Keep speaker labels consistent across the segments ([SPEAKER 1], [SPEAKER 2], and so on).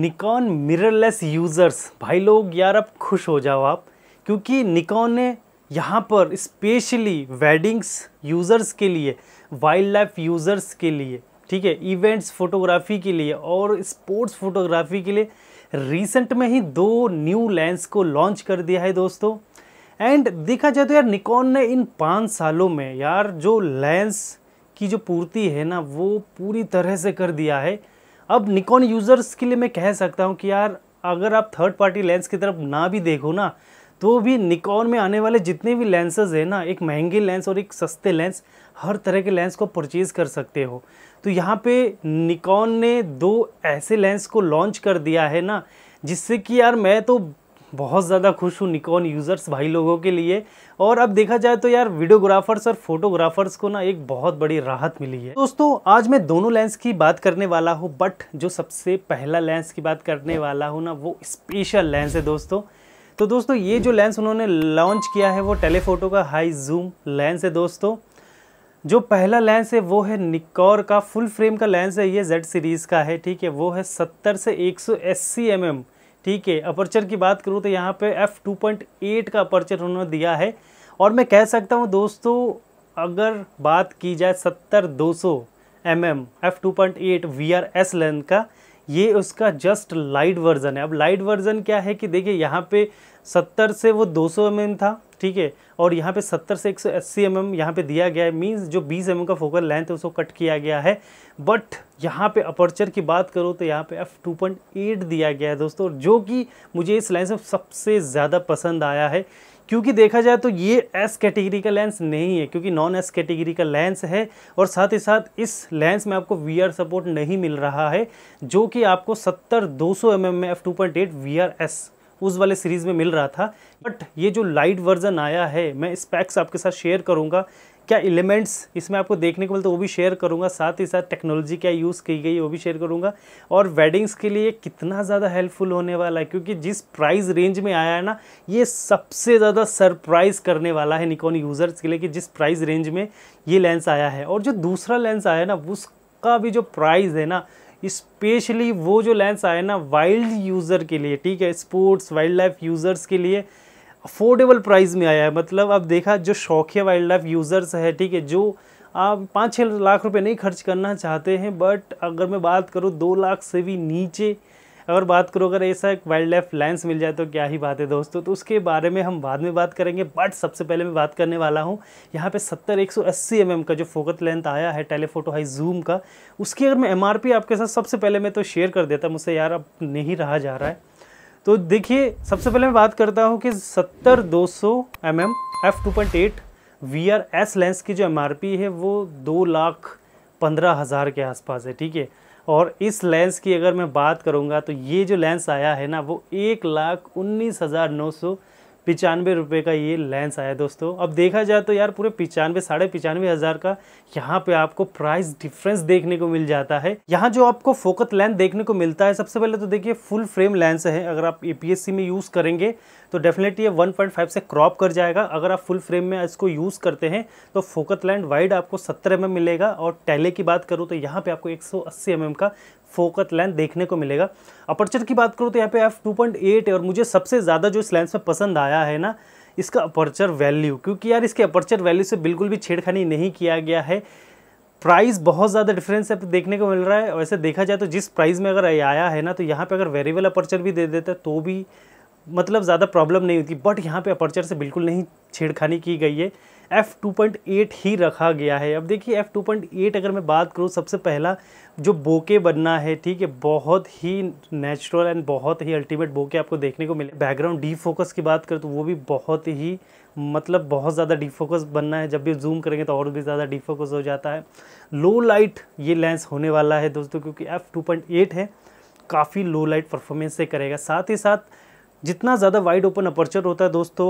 [SPEAKER 1] Nikon mirrorless users भाई लोग यार अब खुश हो जाओ आप क्योंकि निकॉन ने यहाँ पर स्पेशली वेडिंग्स यूज़र्स के लिए वाइल्ड लाइफ यूज़र्स के लिए ठीक है इवेंट्स फोटोग्राफी के लिए और स्पोर्ट्स फोटोग्राफी के लिए रिसेंट में ही दो न्यू लेंस को लॉन्च कर दिया है दोस्तों एंड देखा जाए तो यार निकॉन ने इन पाँच सालों में यार जो लेंस की जो पूर्ति है ना वो पूरी तरह से कर दिया है अब निकॉन यूज़र्स के लिए मैं कह सकता हूँ कि यार अगर आप थर्ड पार्टी लेंस की तरफ ना भी देखो ना तो भी निकॉन में आने वाले जितने भी लेंसेज हैं ना एक महंगे लेंस और एक सस्ते लेंस हर तरह के लेंस को परचेज़ कर सकते हो तो यहाँ पे निकॉन ने दो ऐसे लेंस को लॉन्च कर दिया है ना जिससे कि यार मैं तो बहुत ज़्यादा खुश हूँ निकॉन यूज़र्स भाई लोगों के लिए और अब देखा जाए तो यार वीडियोग्राफर्स और फोटोग्राफर्स को ना एक बहुत बड़ी राहत मिली है दोस्तों आज मैं दोनों लेंस की बात करने वाला हूँ बट जो सबसे पहला लेंस की बात करने वाला हूँ ना वो स्पेशल लेंस है दोस्तों तो दोस्तों ये जो लेंस उन्होंने लॉन्च किया है वो टेलीफोटो का हाई जूम लेंस है दोस्तों जो पहला लेंस है वो है निकॉर का फुल फ्रेम का लेंस है ये जेड सीरीज़ का है ठीक है वो है सत्तर से एक सौ एम ठीक है अपर्चर की बात करूँ तो यहाँ पे एफ़ टू पॉइंट एट का अपर्चर उन्होंने दिया है और मैं कह सकता हूँ दोस्तों अगर बात की जाए सत्तर दो सौ M M F two point eight V R S length का ये उसका जस्ट लाइट वर्जन है अब लाइट वर्जन क्या है कि देखिए यहाँ पे सत्तर से वो दो सौ एम एम था ठीक है और यहाँ पे 70 से 180 सौ अस्सी एम यहाँ पर दिया गया है मीन्स जो 20 एम mm का फोकल लेंथ है उसको कट किया गया है बट यहाँ पे अपर्चर की बात करो तो यहाँ पे 2.8 दिया गया है दोस्तों जो कि मुझे इस लेंस में सबसे ज़्यादा पसंद आया है क्योंकि देखा जाए तो ये एस कैटेगरी का लेंस नहीं है क्योंकि नॉन एस कैटेगरी का लेंस है और साथ ही साथ इस लेंस में आपको वी सपोर्ट नहीं मिल रहा है जो कि आपको 70 200 सौ mm में F two point eight V उस वाले सीरीज़ में मिल रहा था बट ये जो लाइट वर्जन आया है मैं स्पैक्स आपके साथ शेयर करूँगा क्या एलिमेंट्स इसमें आपको देखने को मिलते वो भी शेयर करूँगा साथ ही साथ टेक्नोलॉजी क्या यूज़ की गई वो भी शेयर करूँगा और वेडिंग्स के लिए कितना ज़्यादा हेल्पफुल होने वाला है क्योंकि जिस प्राइस रेंज में आया है ना ये सबसे ज़्यादा सरप्राइज़ करने वाला है निकॉन यूज़र्स के लिए कि जिस प्राइस रेंज में ये लेंस आया है और जो दूसरा लेंस आया है ना उसका भी जो प्राइज़ है ना स्पेशली वो जो लेंस आए ना वाइल्ड यूज़र के लिए ठीक है स्पोर्ट्स वाइल्ड लाइफ यूज़र्स के लिए अफोर्डेबल प्राइस में आया है मतलब अब देखा जो शौकिया वाइल्ड लाइफ यूज़र्स है ठीक है जो आप पाँच छः लाख रुपए नहीं खर्च करना चाहते हैं बट अगर मैं बात करूँ दो लाख से भी नीचे अगर बात करो अगर ऐसा एक वाइल्ड लाइफ लाइन्स मिल जाए तो क्या ही बात है दोस्तों तो उसके बारे में हम बाद में बात करेंगे बट सबसे पहले मैं बात करने वाला हूँ यहाँ पे सत्तर एक सौ अस्सी एम mm एम का जो फोकस लेंथ आया है टेलीफोटो हाई जूम का उसकी अगर मैं एम आर पी आपके साथ सबसे पहले मैं तो शेयर कर देता मुझसे यार अब नहीं रहा जा रहा है तो देखिए सबसे पहले मैं बात करता हूँ कि सत्तर दो सौ M M F two point eight V R S lens की जो एम आर पी है वो दो लाख पंद्रह हज़ार के आसपास है ठीक है और इस लेंस की अगर मैं बात करूँगा तो ये जो लेंस आया है ना वो एक लाख उन्नीस हज़ार नौ सौ पचानवे रुपये का ये लेंस आया दोस्तों अब देखा जाए तो यार पूरे पचानवे साढ़े पचानवे हज़ार का यहाँ पे आपको प्राइस डिफरेंस देखने को मिल जाता है यहाँ जो आपको फोकत लेंथ देखने को मिलता है सबसे पहले तो देखिए फुल फ्रेम लेंस है अगर आप ए में यूज़ करेंगे तो डेफिनेटली ये 1.5 से क्रॉप कर जाएगा अगर आप फुल फ्रेम में इसको यूज़ करते हैं तो फोकत लैंड वाइड आपको सत्तर एम mm मिलेगा और टैले की बात करूँ तो यहाँ पर आपको एक सौ mm का फोकस लेंथ देखने को मिलेगा अपर्चर की बात करूँ तो यहाँ पे एफ टू पॉइंट एट है और मुझे सबसे ज़्यादा जो इस लेंस में पसंद आया है ना इसका अपर्चर वैल्यू क्योंकि यार इसके अपर्चर वैल्यू से बिल्कुल भी छेड़खानी नहीं किया गया है प्राइस बहुत ज़्यादा डिफरेंस है देखने को मिल रहा है वैसे देखा जाए तो जिस प्राइस में अगर आया है ना तो यहाँ पे अगर वेरिएबल अपर्चर भी दे देता है तो भी मतलब ज़्यादा प्रॉब्लम नहीं होती बट यहाँ पे अपर्चर से बिल्कुल नहीं छेड़खानी की गई है एफ़ टू पॉइंट एट ही रखा गया है अब देखिए एफ़ टू पॉइंट एट अगर मैं बात करूँ सबसे पहला जो बोके बनना है ठीक है बहुत ही नेचुरल एंड बहुत ही अल्टीमेट बोके आपको देखने को मिले बैकग्राउंड डी फोकस की बात करें तो वो भी बहुत ही मतलब बहुत ज़्यादा डी फोकस बनना है जब भी जूम करेंगे तो और भी ज़्यादा डी फोकस हो जाता है लो लाइट ये लेंस होने वाला है दोस्तों क्योंकि एफ़ टू पॉइंट एट है काफ़ी लो लाइट परफॉर्मेंस से करेगा साथ ही साथ जितना ज़्यादा वाइड ओपन अपर्चर होता है दोस्तों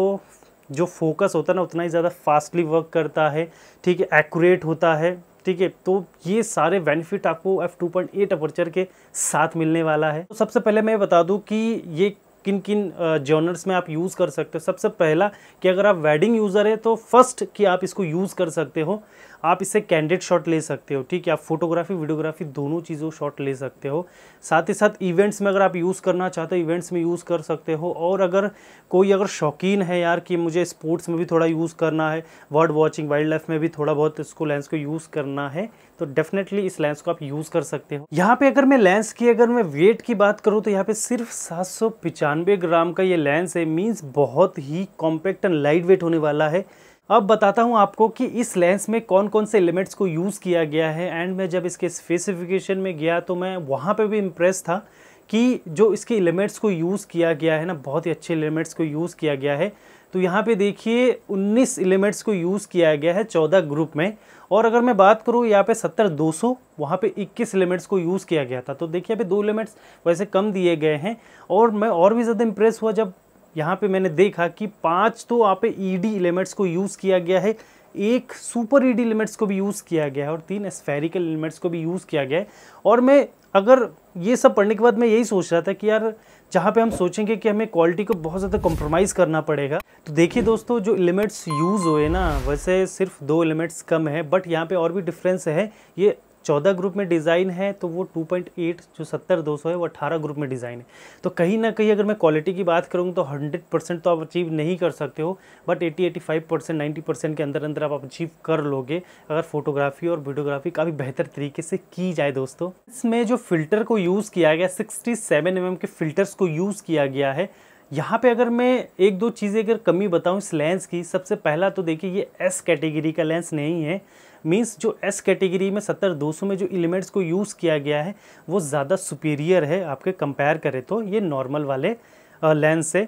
[SPEAKER 1] जो फोकस होता है ना उतना ही ज़्यादा फास्टली वर्क करता है ठीक है एक्यूरेट होता है ठीक है तो ये सारे बेनिफिट आपको F two point eight aperture के साथ मिलने वाला है तो सबसे पहले मैं बता दूं कि ये किन किन जर्नर्स में आप यूज़ कर सकते हो सबसे पहला कि अगर आप वेडिंग यूज़र है तो फर्स्ट कि आप इसको यूज़ कर सकते हो आप इससे कैंडिड शॉट ले सकते हो ठीक है आप फोटोग्राफी वीडियोग्राफी दोनों चीज़ों शॉट ले सकते हो साथ ही साथ इवेंट्स में अगर आप यूज़ करना चाहते हो इवेंट्स में यूज़ कर सकते हो और अगर कोई अगर शौकीन है यार कि मुझे स्पोर्ट्स में भी थोड़ा यूज़ करना है बर्ड वॉचिंग वाइल्ड लाइफ में भी थोड़ा बहुत इसको लेंस को यूज़ करना है तो डेफिनेटली इस लेंस को आप यूज़ कर सकते हो यहाँ पे अगर मैं लेंस की अगर मैं वेट की बात करूँ तो यहाँ पे सिर्फ सात ग्राम का ये लेंस है मीन्स बहुत ही कॉम्पैक्ट एंड लाइट वेट होने वाला है अब बताता हूँ आपको कि इस लेंस में कौन कौन से एलिमेंट्स को यूज़ किया गया है एंड मैं जब इसके स्पेसिफिकेशन में गया तो मैं वहाँ पे भी इम्प्रेस था कि जो इसके एलिमेंट्स को यूज़ किया गया है ना बहुत ही अच्छे एलिमेंट्स को यूज़ किया गया है तो यहाँ पे देखिए 19 एलिमेंट्स को यूज़ किया गया है 14 ग्रुप में और अगर मैं बात करूँ यहाँ पे 70 200 सौ वहाँ पर इक्कीस एलिमेंट्स को यूज़ किया गया था तो देखिए यहाँ दो एलिमेंट्स वैसे कम दिए गए हैं और मैं और भी ज़्यादा इम्प्रेस हुआ जब यहाँ पे मैंने देखा कि पांच तो आप ईडी एलिमेंट्स e को यूज़ किया गया है एक सुपर ईडी एलिमेंट्स को भी यूज़ किया गया है और तीन स्फेरिकल एलिमेंट्स को भी यूज़ किया गया है और मैं अगर ये सब पढ़ने के बाद मैं यही सोच रहा था कि यार जहाँ पे हम सोचेंगे कि हमें क्वालिटी को बहुत ज़्यादा कॉम्प्रोमाइज़ करना पड़ेगा तो देखिए दोस्तों जो एलिमेंट्स यूज़ हुए ना वैसे सिर्फ दो एलिमेंट्स कम है बट यहाँ पे और भी डिफरेंस है ये चौदह ग्रुप में डिज़ाइन है तो वो टू पॉइंट एट जो सत्तर दो सौ है वो अट्ठारह ग्रुप में डिज़ाइन है तो कहीं ना कहीं अगर मैं क्वालिटी की बात करूँ तो हंड्रेड परसेंट तो आप अचीव नहीं कर सकते हो but eighty eighty five percent ninety percent के अंदर अंदर आप अचीव कर लोगे अगर फोटोग्राफी और वीडियोग्राफी काफ़ी बेहतर तरीके से की जाए दोस्तों इसमें जो फिल्टर को यूज़ किया गया सिक्सटी सेवन एम के फिल्टर्स को यूज़ किया गया है यहाँ पे अगर मैं एक दो चीज़ें अगर कमी बताऊँ इस लेंस की सबसे पहला तो देखिए ये एस कैटेगरी का लेंस नहीं है मीन्स जो एस कैटेगरी में सत्तर दो सौ में जो एलिमेंट्स को यूज़ किया गया है वो ज़्यादा सुपीरियर है आपके कंपेयर करें तो ये नॉर्मल वाले लेंस से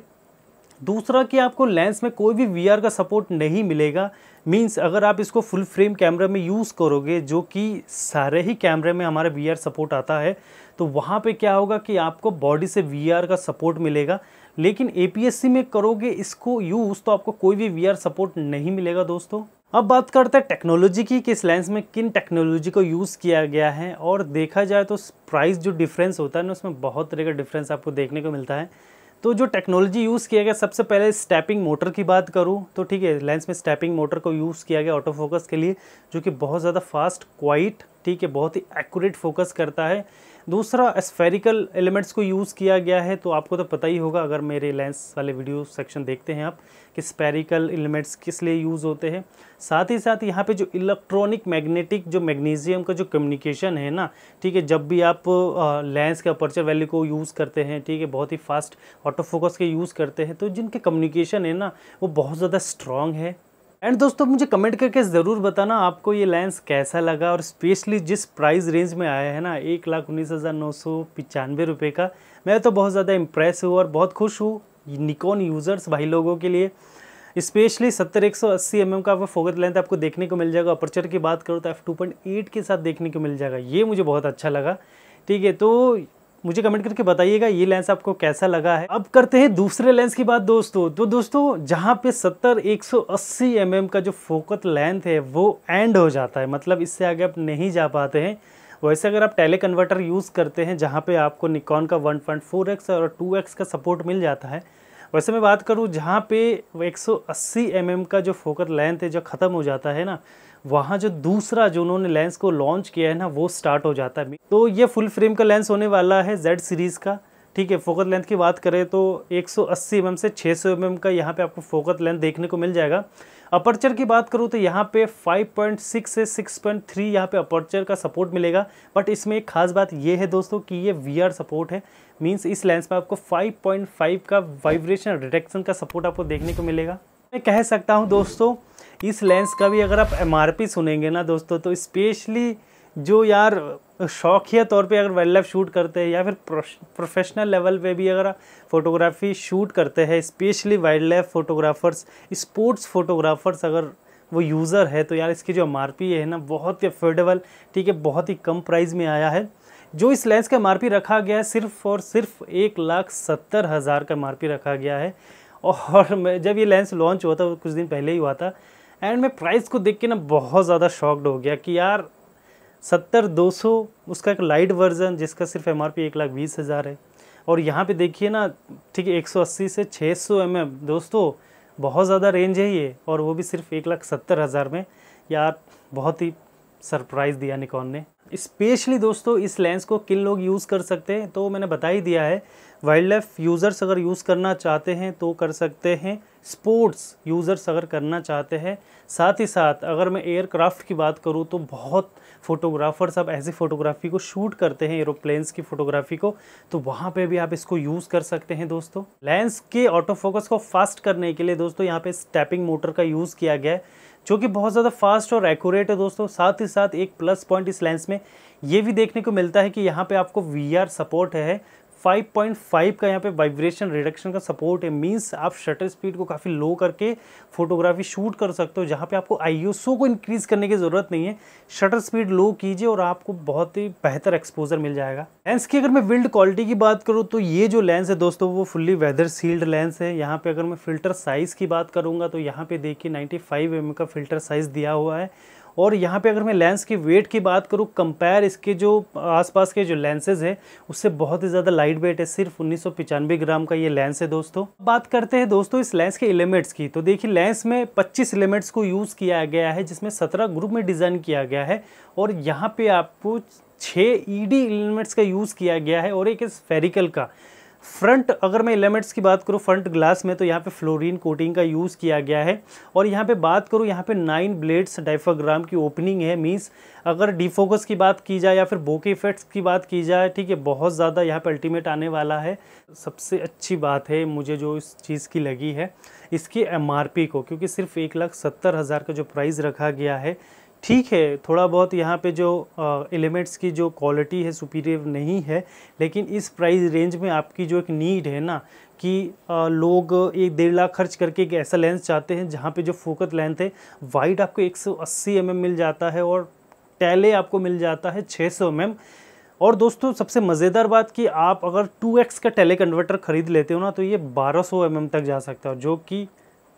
[SPEAKER 1] दूसरा कि आपको लेंस में कोई भी वीआर का सपोर्ट नहीं मिलेगा मींस अगर आप इसको फुल फ्रेम कैमरे में यूज़ करोगे जो कि सारे ही कैमरे में हमारा वीआर सपोर्ट आता है तो वहाँ पे क्या होगा कि आपको बॉडी से वीआर का सपोर्ट मिलेगा लेकिन एपीएससी में करोगे इसको यूज़ तो आपको कोई भी वीआर सपोर्ट नहीं मिलेगा दोस्तों अब बात करते हैं टेक्नोलॉजी की कि इस लेंस में किन टेक्नोलॉजी को यूज़ किया गया है और देखा जाए तो प्राइस जो डिफरेंस होता है ना उसमें बहुत तरह का डिफरेंस आपको देखने को मिलता है तो जो टेक्नोलॉजी यूज़ किया गया सबसे पहले स्टैपिंग मोटर की बात करूँ तो ठीक है लेंस में स्टैपिंग मोटर को यूज़ किया गया ऑटो फोकस के लिए जो कि बहुत ज़्यादा फास्ट क्वाइट ठीक है बहुत ही एक्यूरेट फोकस करता है दूसरा स्फेरिकल एलिमेंट्स को यूज़ किया गया है तो आपको तो पता ही होगा अगर मेरे लेंस वाले वीडियो सेक्शन देखते हैं आप कि स्पेरिकल एलिमेंट्स किस लिए यूज़ होते हैं साथ ही साथ यहाँ पे जो इलेक्ट्रॉनिक मैग्नेटिक जो मैग्नीशियम का जो कम्युनिकेशन है ना ठीक है जब भी आप लेंस के अपर्चर वैल्यू को यूज़ करते हैं ठीक है बहुत ही फास्ट ऑटो फोकस के यूज़ करते हैं तो जिनके कम्युनिकेशन है ना वो बहुत ज़्यादा स्ट्रॉन्ग है एंड दोस्तों मुझे कमेंट करके ज़रूर बताना आपको ये लेंस कैसा लगा और स्पेशली जिस प्राइस रेंज में आया है ना एक लाख उन्नीस हज़ार नौ सौ पचानवे रुपये का मैं तो बहुत ज़्यादा इम्प्रेस हूँ और बहुत खुश हूँ निकॉन यूज़र्स भाई लोगों के लिए स्पेशली सत्तर एक सौ अस्सी एम mm एम का फोकस लेंथ आपको देखने को मिल जाएगा अपर्चर की बात करो तो एफ टू पॉइंट एट के साथ देखने को मिल जाएगा ये मुझे बहुत अच्छा लगा ठीक है तो मुझे कमेंट करके बताइएगा ये लेंस आपको कैसा लगा है अब करते हैं दूसरे लेंस की बात दोस्तों तो दोस्तों जहाँ पे 70 180 एमएम का जो फोकस लेंथ है वो एंड हो जाता है मतलब इससे आगे आप नहीं जा पाते हैं वैसे अगर आप टेले कन्वर्टर यूज़ करते हैं जहाँ पे आपको निकॉन का वन और टू का सपोर्ट मिल जाता है वैसे मैं बात करूँ जहाँ पे 180 एमएम का जो फोकस लेंथ है जो ख़त्म हो जाता है ना वहाँ जो दूसरा जो उन्होंने लेंस को लॉन्च किया है ना वो स्टार्ट हो जाता है तो ये फुल फ्रेम का लेंस होने वाला है जेड सीरीज़ का ठीक है फोकस लेंथ की बात करें तो 180 सौ mm से 600 सौ mm का यहाँ पे आपको फोकस लेंथ देखने को मिल जाएगा अपर्चर की बात करूँ तो यहाँ पे 5.6 से 6.3 पॉइंट यहाँ पे अपर्चर का सपोर्ट मिलेगा बट इसमें एक खास बात ये है दोस्तों कि ये वी सपोर्ट है मीन्स इस लेंस में आपको 5.5 का वाइब्रेशन डिटेक्शन का सपोर्ट आपको देखने को मिलेगा मैं कह सकता हूँ दोस्तों इस लेंस का भी अगर आप एम सुनेंगे ना दोस्तों तो स्पेशली जो यार शौकिया तौर पे अगर वाइल्ड लाइफ शूट करते हैं या फिर प्रोफेशनल लेवल पे भी अगर आप फोटोग्राफी शूट करते हैं specially wildlife photographers sports photographers अगर वो यूज़र है तो यार इसकी जो एम है ना बहुत ही अफोर्डेबल ठीक है बहुत ही कम प्राइस में आया है जो इस लेंस का एम रखा गया है सिर्फ और सिर्फ एक लाख सत्तर हज़ार का एम रखा गया है और मैं जब ये लेंस लॉन्च हुआ था कुछ दिन पहले ही हुआ था एंड मैं प्राइस को देख के ना बहुत ज़्यादा शॉक्ड हो गया कि यार सत्तर दो सौ उसका एक लाइट वर्जन जिसका सिर्फ एम आर पी एक लाख बीस हज़ार है और यहाँ पे देखिए ना ठीक है एक सौ अस्सी से छः सौ एम एम दोस्तों बहुत ज़्यादा रेंज है ये और वो भी सिर्फ एक लाख सत्तर हज़ार में यार बहुत ही सरप्राइज़ दिया निकॉन ने स्पेशली दोस्तों इस लेंस को किन लोग यूज़ कर सकते हैं तो मैंने बता ही दिया है वाइल्ड लाइफ यूज़र्स अगर यूज़ करना चाहते हैं तो कर सकते हैं स्पोर्ट्स यूज़र्स अगर करना चाहते हैं साथ ही साथ अगर मैं एयरक्राफ्ट की बात करूँ तो बहुत फ़ोटोग्राफ़र्स अब ऐसी फ़ोटोग्राफ़ी को शूट करते हैं एरोप्लेन्स की फ़ोटोग्राफ़ी को तो वहाँ पे भी आप इसको यूज़ कर सकते हैं दोस्तों लेंस के ऑटो फोकस को फास्ट करने के लिए दोस्तों यहाँ पर स्टैपिंग मोटर का यूज़ किया गया है जो कि बहुत ज़्यादा फास्ट और एक्यूरेट है दोस्तों साथ ही साथ एक प्लस पॉइंट इस लेंस में ये भी देखने को मिलता है कि यहाँ पे आपको वी सपोर्ट है 5.5 का यहाँ पे वाइब्रेशन रिडक्शन का सपोर्ट है मींस आप शटर स्पीड को काफ़ी लो करके फोटोग्राफी शूट कर सकते हो जहाँ पे आपको आईएसओ को इंक्रीज़ करने की ज़रूरत नहीं है शटर स्पीड लो कीजिए और आपको बहुत ही बेहतर एक्सपोजर मिल जाएगा लेंस की अगर मैं बिल्ड क्वालिटी की बात करूँ तो ये जो लेंस है दोस्तों वो फुल्ली वेदर सील्ड लेंस है यहाँ पर अगर मैं फ़िल्टर साइज़ की बात करूँगा तो यहाँ पर देखिए नाइन्टी फाइव का फ़िल्टर साइज़ दिया हुआ है और यहाँ पे अगर मैं लेंस की वेट की बात करूँ कंपेयर इसके जो आसपास के जो लेंसेज हैं उससे बहुत ही ज़्यादा लाइट वेट है सिर्फ उन्नीस ग्राम का ये लेंस है दोस्तों बात करते हैं दोस्तों इस लेंस के एलिमेंट्स की तो देखिए लेंस में पच्चीस एलिमेंट्स को यूज़ किया गया है जिसमें सत्रह ग्रुप में डिज़ाइन किया गया है और यहाँ पर आपको छः डी एलिमेंट्स का यूज़ किया गया है और एक स्फेरिकल का फ्रंट अगर मैं एलिमेंट्स की बात करूँ फ्रंट ग्लास में तो यहाँ पे फ्लोरीन कोटिंग का यूज़ किया गया है और यहाँ पे बात करूँ यहाँ पे नाइन ब्लेड्स डाइफोग्राम की ओपनिंग है मींस अगर डिफोकस की बात की जाए या फिर बोके इफेक्ट्स की बात की जाए ठीक है बहुत ज़्यादा यहाँ पे अल्टीमेट आने वाला है सबसे अच्छी बात है मुझे जो इस चीज़ की लगी है इसकी एम को क्योंकि सिर्फ एक लाख सत्तर हज़ार का जो प्राइस रखा गया है ठीक है थोड़ा बहुत यहाँ पे जो एलिमेंट्स की जो क्वालिटी है सुपीरियर नहीं है लेकिन इस प्राइस रेंज में आपकी जो एक नीड है ना कि आ, लोग एक डेढ़ लाख खर्च करके एक ऐसा लेंस चाहते हैं जहाँ पे जो फोकस लेंथ है वाइड आपको 180 सौ mm मिल जाता है और टैले आपको मिल जाता है 600 सौ mm और दोस्तों सबसे मज़ेदार बात कि आप अगर 2x का टेले कन्वर्टर ख़रीद लेते हो ना तो ये 1200 सौ mm तक जा सकता है जो कि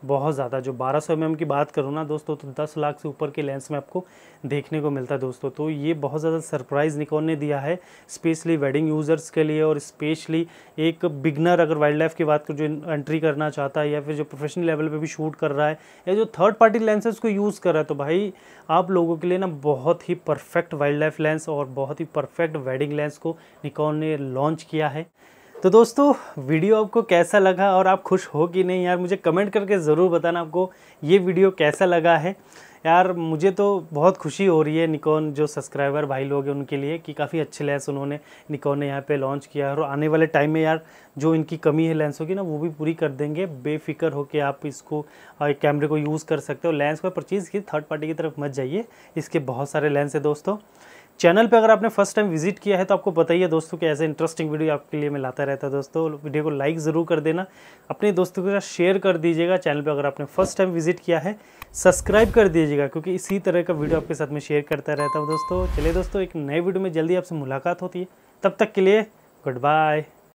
[SPEAKER 1] बहुत ज़्यादा जो 1200 सौ mm की बात करूँ ना दोस्तों तो 10 लाख से ऊपर के लेंस में आपको देखने को मिलता है दोस्तों तो ये बहुत ज़्यादा सरप्राइज़ निकॉन ने दिया है स्पेशली वेडिंग यूज़र्स के लिए और स्पेशली एक बिगनर अगर वाइल्ड लाइफ की बात करो जो एंट्री करना चाहता है या फिर जो प्रोफेशनल लेवल पर भी शूट कर रहा है या जो थर्ड पार्टी लेंसेज को यूज़ कर रहा है तो भाई आप लोगों के लिए ना बहुत ही परफेक्ट वाइल्ड लाइफ लेंस और बहुत ही परफेक्ट वेडिंग लेंस को निकॉन ने लॉन्च किया है तो दोस्तों वीडियो आपको कैसा लगा और आप खुश हो कि नहीं यार मुझे कमेंट करके ज़रूर बताना आपको ये वीडियो कैसा लगा है यार मुझे तो बहुत खुशी हो रही है निकॉन जो सब्सक्राइबर भाई लोग हैं उनके लिए कि काफ़ी अच्छे लेंस उन्होंने निकॉन ने यहाँ पे लॉन्च किया है और आने वाले टाइम में यार जो इनकी कमी है लेंसों की ना वो भी पूरी कर देंगे बेफिक्र होकर आप इसको कैमरे को यूज़ कर सकते हो लेंस को परचेज़ की थर्ड पार्टी की तरफ मत जाइए इसके बहुत सारे लेंस है दोस्तों चैनल पे अगर आपने फर्स्ट टाइम विजिट किया है तो आपको बताइए दोस्तों कि ऐसे इंटरेस्टिंग वीडियो आपके लिए मैं लाता रहता है दोस्तों वीडियो को लाइक ज़रूर कर देना अपने दोस्तों के साथ शेयर कर दीजिएगा चैनल पे अगर आपने फर्स्ट टाइम विजिट किया है सब्सक्राइब कर दीजिएगा क्योंकि इसी तरह का वीडियो आपके साथ में शेयर करता रहता हूँ दोस्तों चलिए दोस्तों एक नए वीडियो में जल्दी आपसे मुलाकात होती है तब तक के लिए गुड बाय